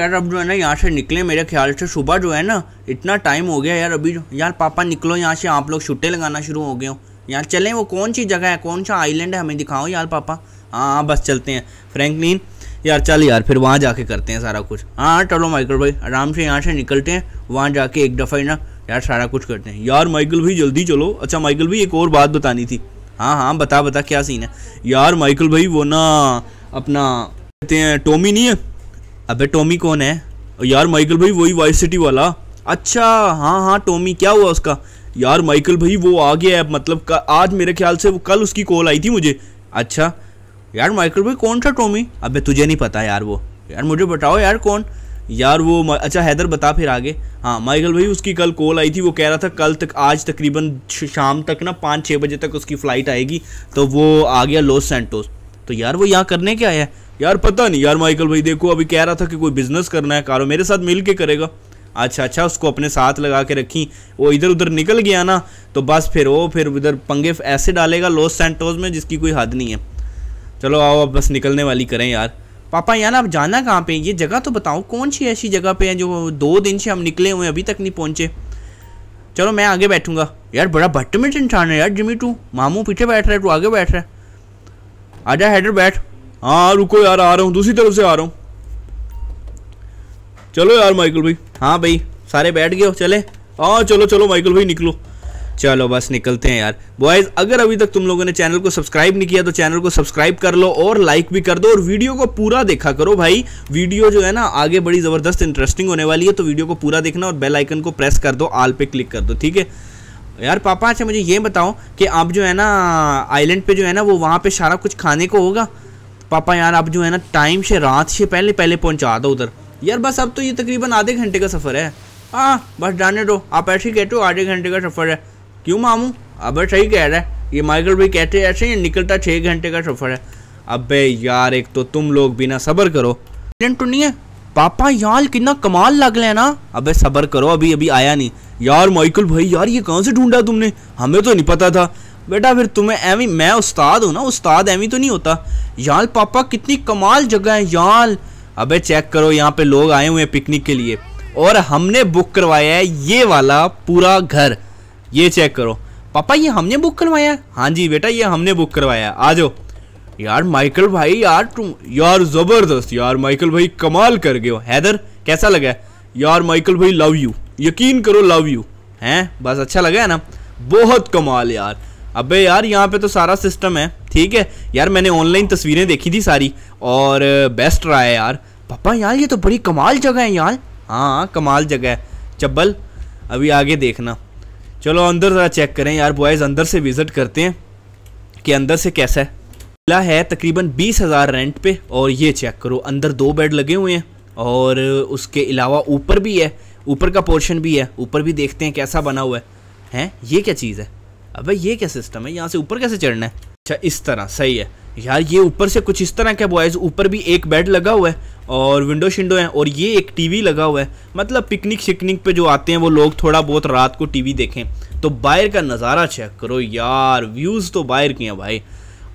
यार अब जो है ना यहाँ से निकले मेरे ख्याल से सुबह जो है ना इतना टाइम हो गया यार अभी यार पापा निकलो यहाँ से आप लोग छुट्टे लगाना शुरू हो गए हो यार चलें वो कौन सी जगह है कौन सा आइलैंड है हमें दिखाओ यार पापा हाँ हाँ बस चलते हैं फ्रैंकलिन यार चल यार फिर वहाँ जाके करते हैं सारा कुछ हाँ, हाँ चलो माइकल भाई आराम से यहाँ से निकलते हैं वहाँ जाके एक दफ़ा ही ना यार सारा कुछ करते हैं यार माइकल भाई जल्दी चलो अच्छा माइकल भाई एक और बात बतानी थी हाँ हाँ बता बता क्या सीन है यार माइकल भाई वो ना अपना कहते हैं टोमी नहीं है अबे टोमी कौन है यार माइकल भाई वही वाइस सिटी वाला अच्छा हाँ हाँ टोमी क्या हुआ उसका यार माइकल भाई वो आ गया है मतलब आज मेरे ख्याल से वो कल उसकी कॉल आई थी मुझे अच्छा यार माइकल भाई कौन सा टोमी अबे तुझे नहीं पता यार वो यार मुझे बताओ यार कौन यार वो अच्छा हैदर बता फिर आगे हाँ माइकल भाई उसकी कल कॉल आई थी वो कह रहा था कल तक आज तकरीबन शाम तक ना पाँच छः बजे तक उसकी फ़्लाइट आएगी तो वो आ गया लॉस सेंटोस तो यार वो यहाँ करने के आया यार पता नहीं यार माइकल भाई देखो अभी कह रहा था कि कोई बिजनेस करना है कारो मेरे साथ मिल के करेगा अच्छा अच्छा उसको अपने साथ लगा के रखी वो इधर उधर निकल गया ना तो बस फिर वो फिर उधर पंगे ऐसे डालेगा लॉस सेंटोज में जिसकी कोई हद नहीं है चलो आओ अब बस निकलने वाली करें यार पापा यार आप जाना कहाँ पे ये जगह तो बताओ कौन सी ऐसी जगह पे है जो दो दिन से हम निकले हुए अभी तक नहीं पहुँचे चलो मैं आगे बैठूंगा यार बड़ा बट्टमिट इंसान है यार जिमी टू मामू पीछे बैठ रहा है तू आगे बैठ रहा है आजा हैडर बैठ हाँ रुको यार आ रहा हूँ दूसरी तरफ से आ रहा हूँ चलो यार माइकल भाई हाँ भाई सारे बैठ गए हो चले हाँ चलो चलो माइकल भाई निकलो चलो बस निकलते हैं यार बॉयज अगर अभी तक तुम लोगों ने चैनल को सब्सक्राइब नहीं किया तो चैनल को सब्सक्राइब कर लो और लाइक भी कर दो और वीडियो को पूरा देखा करो भाई वीडियो जो है ना आगे बड़ी ज़बरदस्त इंटरेस्टिंग होने वाली है तो वीडियो को पूरा देखना और बेल आइकन को प्रेस कर दो आल पे क्लिक कर दो ठीक है यार पापा अच्छा मुझे ये बताओ कि आप जो है ना आइलैंड पे जो है ना वो वहाँ पे सारा कुछ खाने को होगा पापा यार अब जो है ना टाइम से रात से पहले पहले पहुंचा दो उधर यार बस अब तो ये तकरीबन आधे घंटे का सफ़र है हाँ बस जाने दो आप ऐसे ही कहते हो आधे घंटे का सफ़र है क्यों मामू अब सही कह रहा है ये माइकल भाई कहते हैं ऐसे ही निकलता छः घंटे का सफ़र है अब यार एक तो तुम लोग बिना सब्र करो तो नहीं है पापा यार कितना कमाल लग रहा है ना अब सब्र करो अभी अभी आया नहीं यार माइकल भाई यार ये कहाँ से ढूंढा तुमने हमें तो नहीं पता था बेटा फिर तुम्हें एवी मैं उस्ताद हूँ ना उस्ताद एवी तो नहीं होता याल पापा कितनी कमाल जगह है याल अबे चेक करो यहाँ पे लोग आए हुए हैं पिकनिक के लिए और हमने बुक करवाया है ये वाला पूरा घर ये चेक करो पापा ये हमने बुक करवाया है हाँ जी बेटा ये हमने बुक करवाया है आ जाओ यार माइकल भाई यार तुम यार ज़बरदस्त यार माइकल भाई कमाल कर गए हो हैदर कैसा लगा यार माइकल भाई लव यू यकीन करो लव यू हैं बस अच्छा लगा है ना बहुत कमाल यार अबे यार यहाँ पे तो सारा सिस्टम है ठीक है यार मैंने ऑनलाइन तस्वीरें देखी थी सारी और बेस्ट रहा है यार पापा यार ये तो बड़ी कमाल जगह है यार हाँ कमाल जगह है चब्बल अभी आगे देखना चलो अंदर ज़रा चेक करें यार बॉयज़ अंदर से विज़िट करते हैं कि अंदर से कैसा है किला है तकरीबन बीस हज़ार रेंट पे और ये चेक करो अंदर दो बेड लगे हुए हैं और उसके अलावा ऊपर भी है ऊपर का पोर्शन भी है ऊपर भी देखते हैं कैसा बना हुआ है हैं ये क्या चीज़ है अब ये क्या सिस्टम है यहाँ से ऊपर कैसे चढ़ना है अच्छा इस तरह सही है यार ये ऊपर से कुछ इस तरह क्या बॉयज़ ऊपर भी एक बेड लगा हुआ है और विंडो शिंडो है और ये एक टीवी लगा हुआ है मतलब पिकनिक शिकनिक पे जो आते हैं वो लोग थोड़ा बहुत रात को टीवी देखें तो बाहर का नज़ारा चेक करो यार व्यूज़ तो बाहर के हैं भाई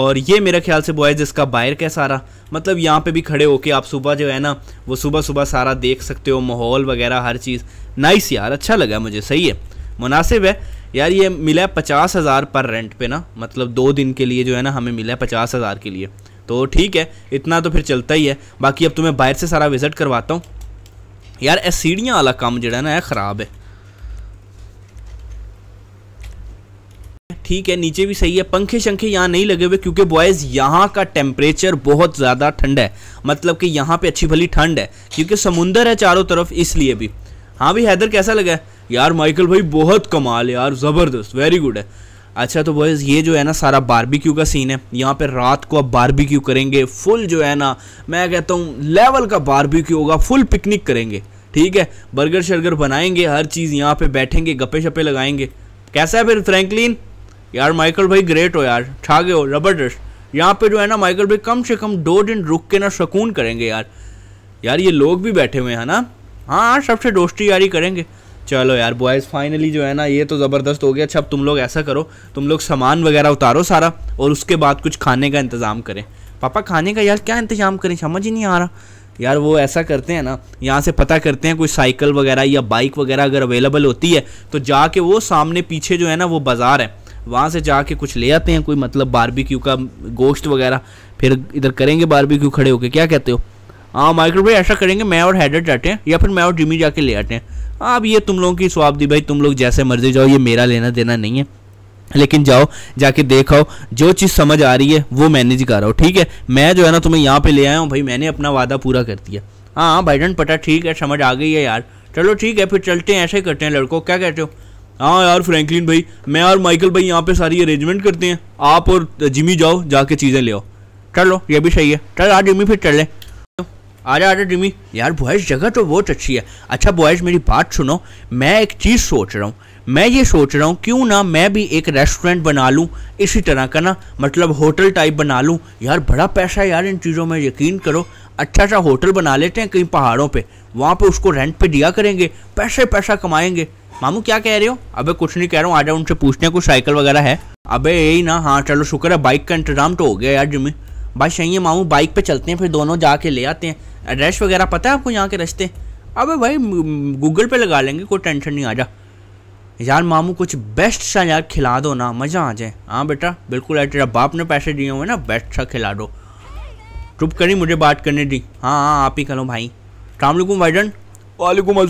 और ये मेरे ख्याल से बॉयज़ इसका बाहर का सारा मतलब यहाँ पे भी खड़े होके आप सुबह जो है ना वो सुबह सुबह सारा देख सकते हो माहौल वगैरह हर चीज़ नाइस यार अच्छा लगा मुझे सही है मुनासिब है यार ये मिला है पचास हज़ार पर रेंट पे ना मतलब दो दिन के लिए जो है ना हमें मिला है पचास हज़ार के लिए तो ठीक है इतना तो फिर चलता ही है बाकी अब तुम्हें तो बाहर से सारा विज़िट करवाता हूँ यार ए सीढ़ियाँ वाला काम जो है ना यह ख़राब है ठीक है नीचे भी सही है पंखे शंखे यहाँ नहीं लगे हुए क्योंकि बॉयज़ यहाँ का टेम्परेचर बहुत ज़्यादा ठंड है मतलब कि यहाँ पे अच्छी भली ठंड है क्योंकि समुंदर है चारों तरफ इसलिए भी हाँ भी हैदर कैसा लगा है यार माइकल भाई बहुत कमाल यार ज़बरदस्त वेरी गुड है अच्छा तो बॉयज़ ये जो है ना सारा बारबेक्यू का सीन है यहाँ पे रात को आप बारबेक्यू करेंगे फुल जो है ना मैं कहता हूँ लेवल का बारबेक्यू होगा फुल पिकनिक करेंगे ठीक है बर्गर शर्गर बनाएंगे हर चीज़ यहाँ पे बैठेंगे गप्पे शप्पे लगाएंगे कैसा है फिर फ्रैंकलिन यार माइकल भाई ग्रेट हो यार छा गए हो रबरदस्त यहाँ पे जो है ना माइकल भाई कम से कम दो दिन रुक के ना सुकून करेंगे यार यार ये लोग भी बैठे हुए हैं ना हाँ सबसे दोस्ती यारी करेंगे चलो यार बॉयज़ फाइनली जो है ना ये तो ज़बरदस्त हो गया अच्छा अब तुम लोग ऐसा करो तुम लोग सामान वगैरह उतारो सारा और उसके बाद कुछ खाने का इंतज़ाम करें पापा खाने का यार क्या इंतज़ाम करें समझ ही नहीं आ रहा यार वो ऐसा करते हैं ना यहाँ से पता करते हैं कोई साइकिल वगैरह या बाइक वगैरह अगर अवेलेबल होती है तो जाके वो सामने पीछे जो है ना वो बाज़ार है वहाँ से जाके कुछ ले आते हैं कोई मतलब बारबेक्यू का गोश्त वगैरह फिर इधर करेंगे बारबेक्यू खड़े होके क्या कहते हो हाँ माइक्रो भाई ऐसा करेंगे मैं और हैडर जाते हैं या फिर मैं और जिमी जाके ले आते हैं अब ये तुम लोगों की स्वाब दी भाई तुम लोग जैसे मर्जी जाओ ये मेरा लेना देना नहीं है लेकिन जाओ जाके देखाओ जो चीज़ समझ आ रही है वो मैनेज कर रहा हो ठीक है मैं जो है ना तुम्हें यहाँ पे ले आया हूँ भाई मैंने अपना वादा पूरा कर दिया हाँ हाँ डन पटा ठीक है समझ आ गई है यार चलो ठीक है फिर चलते हैं ऐसे ही करते हैं लड़कों क्या कहते हो हाँ यार फ्रैंकलिन भाई मैं और माइकल भाई यहाँ पे सारी अरेंजमेंट करते हैं आप और जिमी जाओ जाके चीज़ें ले आओ चलो ये भी सही है चल आज जिमी फिर चल लें अरे अरे डिमी यार बॉयज़ जगह तो बहुत अच्छी है अच्छा बॉयज़ मेरी बात सुनो मैं एक चीज़ सोच रहा हूँ मैं ये सोच रहा हूँ क्यों ना मैं भी एक रेस्टोरेंट बना लूँ इसी तरह का ना मतलब होटल टाइप बना लूँ यार बड़ा पैसा यार इन चीज़ों में यकीन करो अच्छा सा होटल बना लेते हैं कहीं पहाड़ों पे वहाँ पे उसको रेंट पे दिया करेंगे पैसे पैसा कमाएंगे मामू क्या कह रहे हो अबे कुछ नहीं कह रहा हूँ आ जाओ उनसे हैं कुछ साइकिल वगैरह है अबे यही ना हाँ चलो शुक्र है बाइक का इंतजाम तो हो गया यार जिम्मी भाई शही मामू बाइक पे चलते हैं फिर दोनों जाके ले आते हैं एड्रेस वगैरह पता है आपको यहाँ के रास्ते अबे भाई गूगल पे लगा लेंगे कोई टेंशन नहीं आ जा यार मामू कुछ बेस्ट सा यार खिला दो ना मज़ा आ जाए हाँ बेटा बिल्कुल तेरा बाप ने पैसे दिए हुए ना बेस्ट सा खिला दो चुप करी मुझे बात करने दी हाँ हाँ आप ही करो भाई सलामकुम भाईजान वालेकुम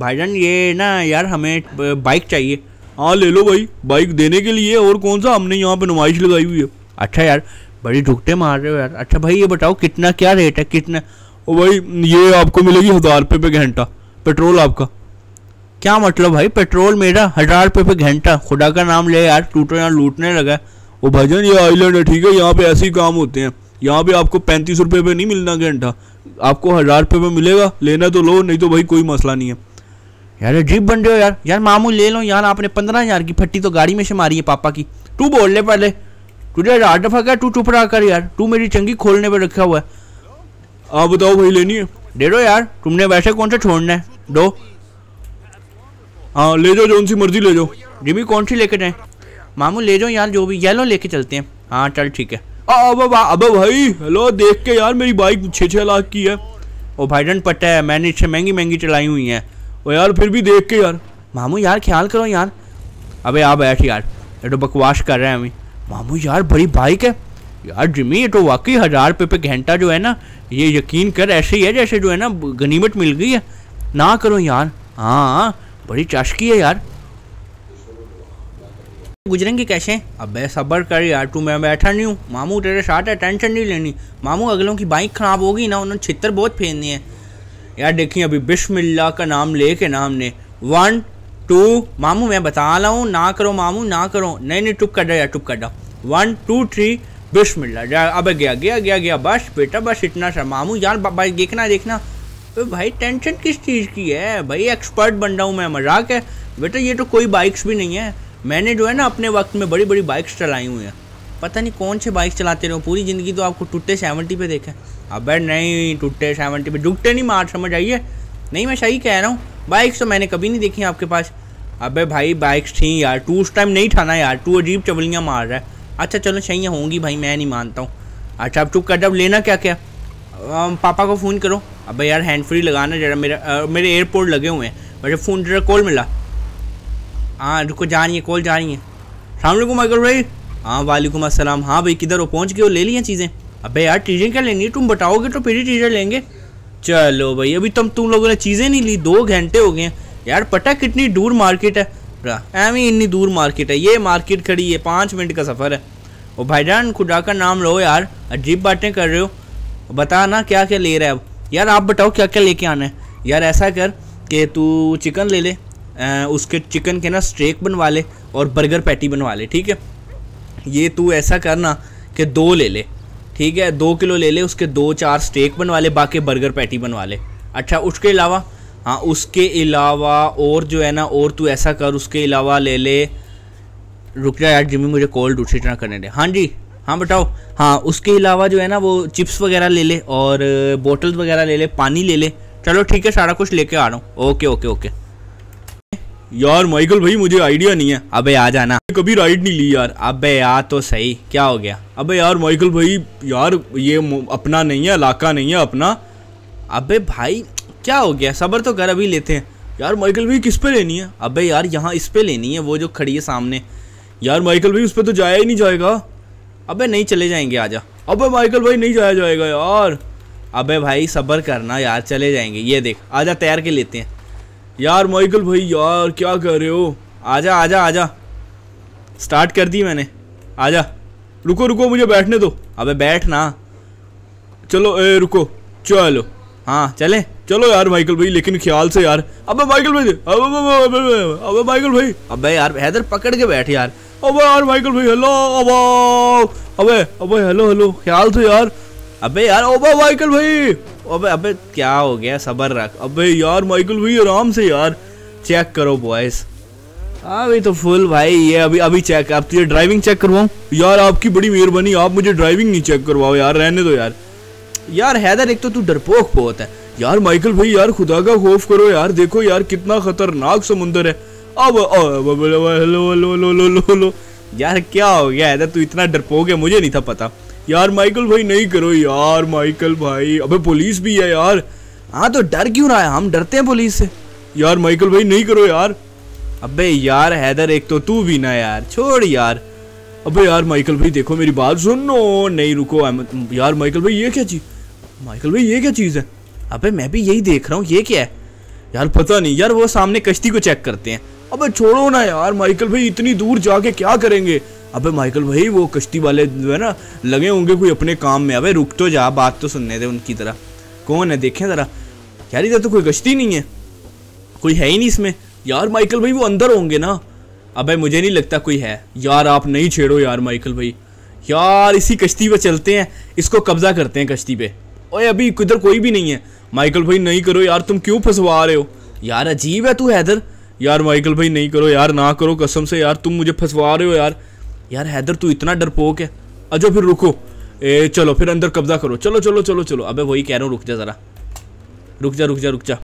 भाई जान ये ना यार हमें बाइक चाहिए हाँ ले लो भाई बाइक देने के लिए और कौन सा हमने यहाँ पर नुमाइश लगाई हुई है अच्छा यार बड़ी ढुकटे मार रहे हो यार अच्छा भाई ये बताओ कितना क्या रेट है कितना ओ भाई ये आपको मिलेगी हज़ार रुपये पे घंटा पेट्रोल आपका क्या मतलब भाई पेट्रोल मेरा हज़ार रुपये पे घंटा खुदा का नाम ले यार टूटो यहाँ लूटने लगा ओ भाईजान ये आइलैंड है ठीक है यहाँ पे ऐसे ही काम होते हैं यहाँ पे आपको पैंतीस रुपये पे नहीं मिलना घंटा आपको हज़ार रुपये पे मिलेगा लेना तो लो नहीं तो भाई कोई मसला नहीं है यार अजीब बन रहे हो यार यार मामू ले लो यार आपने पंद्रह हज़ार की फट्टी तो गाड़ी में से मारी है पापा की तू बोल ले पहले तुझे रात दफा क्या तू चुप रहा कर यार तू मेरी चंगी खोलने पर रखा हुआ है आप हाँ, बताओ भाई लेनी है दे दो यार तुमने वैसे कौन सा छोड़ना है दो हाँ ले जाओ जो सी मर्जी ले जाओ जिमी कौन सी लेके जाए मामू ले जाओ यार जो भी येलो लेके चलते हैं हाँ चल ठीक है अब अब भाई हेलो देख के यार मेरी बाइक छः छः लाख की है ओ डन पट्टा है मैंने इससे महंगी महंगी चलाई हुई है ओ यार फिर भी देख के यार मामू यार ख्याल करो यार अबे आप बैठ यार ये तो बकवास कर रहे हैं अभी मामू यार बड़ी बाइक है यार जिमी ये तो वाकई हज़ार रुपये पे घंटा जो है ना ये यकीन कर ऐसे ही है जैसे जो है ना गनीमत मिल गई है ना करो यार हाँ बड़ी चाशकी है यार गुजरेंगे कैसे अब सब्र कर यार तू मैं बैठा नहीं हूँ मामू तेरे साथ है टेंशन नहीं लेनी मामू अगलों की बाइक ख़राब होगी ना उन्होंने छितर बहुत फेरनी है यार देखिए अभी बिशमिल्ला का नाम ले के नाम ने वन टू मामू मैं बता रहा हूँ ना करो मामू ना करो नहीं नहीं टुप कर डा यार टुप कर डा वन टू थ्री बिस्मिल्ला अब गया गया गया गया बस बेटा बस इतना सा मामू यार भाई देखना देखना तो भाई टेंशन किस चीज़ की है भाई एक्सपर्ट बन रहा हूँ मैं मजाक है बेटा ये तो कोई बाइक्स भी नहीं है मैंने जो है ना अपने वक्त में बड़ी बड़ी बाइक्स चलाई हुई हैं पता नहीं कौन से बाइक चलाते रहो पूरी ज़िंदगी तो आपको टूटे सेवेंटी पे देखे अब नहीं टूटे सेवेंटी पे डुगते नहीं मार समझ आइए नहीं मैं सही कह रहा हूँ बाइक्स तो मैंने कभी नहीं देखी आपके पास अबे भाई बाइक्स थी यार टू उस टाइम नहीं था ना यार टू अजीब चवलियाँ मार रहा है अच्छा चलो शैया होंगी भाई मैं नहीं मानता हूँ अच्छा अब चुप कर अब लेना क्या क्या आ, पापा को फ़ोन करो अब यार हैंड फ्री लगाना जरा मेरा आ, मेरे एयरपोर्ट लगे हुए हैं मुझे फ़ोन जरा कॉल मिला हाँ रुको जा रही है कॉल जा रही है सलामकुम अगर भाई हाँ वालेकुम अस्सलाम हाँ भाई किधर हो पहुँच गए हो ले लिया चीज़ें अबे यार चीज़ें क्या लेनी है तुम बताओगे तो फिर ही चीज़ें लेंगे चलो भाई अभी तुम तो तुम लोगों ने चीज़ें नहीं ली दो घंटे हो गए हैं यार पता कितनी दूर मार्केट है रहा एम ही इतनी दूर मार्केट है ये मार्केट खड़ी है पाँच मिनट का सफ़र है और भाईजान खुदा का नाम लो यार अजीब बातें कर रहे हो बता ना क्या क्या ले रहा है अब यार आप बताओ क्या क्या लेके आना है यार ऐसा कर कि तू चिकन ले ले आ, उसके चिकन के ना स्टेक बनवा ले और बर्गर पैटी बनवा ले ठीक है ये तू ऐसा करना कि दो ले ले ठीक है दो किलो ले ले उसके दो चार स्टेक बनवा ले बाकी बर्गर पैटी बनवा ले अच्छा उसके अलावा हाँ उसके अलावा और जो है ना और तू ऐसा कर उसके अलावा ले ले रुक जा यार जिम्मी मुझे कॉल दूसरी तरह करने दे हाँ जी हाँ बताओ हाँ उसके अलावा जो है ना वो चिप्स वगैरह ले ले और बोटल्स वगैरह ले ले पानी ले ले चलो ठीक है सारा कुछ लेके आ रहा हूँ ओके ओके ओके यार माइकल भाई मुझे आइडिया नहीं है अबे आ जाना कभी राइड नहीं ली यार अबे यार तो सही क्या हो गया अबे यार माइकल भाई यार ये अपना नहीं है इलाका नहीं है अपना अबे भाई क्या हो गया सबर तो कर अभी लेते हैं यार माइकल भाई किस पे लेनी है अबे यार यहाँ इस पे लेनी है वो जो खड़ी है सामने यार माइकल भाई उस पर तो जाया ही नहीं जाएगा अबे नहीं चले जाएंगे आजा अबे माइकल भाई नहीं जाया जाएगा यार अबे भाई सब्र करना यार चले जाएंगे ये देख आजा तैयार के लेते हैं यार माइकल भाई यार क्या कर रहे हो आजा आजा आजा स्टार्ट कर दी मैंने आजा रुको रुको मुझे बैठने दो अबे बैठ ना चलो ए रुको चलो हाँ चले चलो यार माइकल भाई लेकिन ख्याल से यार अबे माइकल भाई अबे माइकल भाई अबे यार हैदर पकड़ के बैठ यार अबे यार माइकल भाई हेलो अब अबे अबे हेलो हेलो ख्याल से यार अबे यार ओबा माइकल भाई अबे अबे क्या हो गया सबर रख अबे यार माइकल भाई आराम से यार चेक करो बॉयस अभी तो फुल भाई ये अभी अभी चेक आप तो ये ड्राइविंग चेक करवाऊँ यार आपकी बड़ी मेहरबानी आप मुझे ड्राइविंग नहीं चेक करवाओ यार रहने दो यार यार हैदर एक तो तू डरपोक बहुत है यार माइकल भाई यार खुदा का खौफ करो यार देखो यार कितना खतरनाक समुंदर है अब लो यार क्या हो गया है तू इतना डरपोक है मुझे नहीं था पता यार माइकल भाई नहीं करो यार माइकल भाई अबे पुलिस भी है यार हाँ तो डर क्यों रहा है हम डरते हैं पुलिस से यार माइकल भाई नहीं करो यार अबे यार हैदर एक तो तू भी ना यार छोड़ यार अबे यार माइकल भाई देखो मेरी बात सुनो नहीं रुको यार माइकल भाई ये क्या चीज माइकल भाई ये क्या चीज़ है अबे मैं भी यही देख रहा हूँ ये क्या है यार पता नहीं यार वो सामने कश्ती को चेक करते हैं अबे छोड़ो ना यार माइकल भाई इतनी दूर जाके क्या करेंगे अबे माइकल भाई वो कश्ती वाले जो है ना लगे होंगे कोई अपने काम में अबे रुक तो जा बात तो सुनने दे उनकी तरह कौन है देखें ज़रा यार इधर तो कोई कश्ती नहीं है कोई है ही नहीं इसमें यार माइकल भाई वो अंदर होंगे ना अबे मुझे नहीं लगता कोई है यार आप नहीं छेड़ो यार माइकल भाई यार इसी कश्ती पे चलते हैं इसको कब्जा करते हैं कश्ती पे ओए अभी किधर कोई भी नहीं है माइकल भाई नहीं करो यार तुम क्यों फंसवा रहे हो यार अजीब है तू हैदर यार माइकल भाई नहीं करो यार ना करो कसम से यार तुम मुझे फंसवा रहे हो यार यार हैदर तू इतना डरपोक है अजो फिर रुको ए चलो फिर अंदर कब्जा करो चलो चलो चलो चलो अबे वही कह रहा हूँ रुक जा ज़रा रुक जा रुक जा रुक जा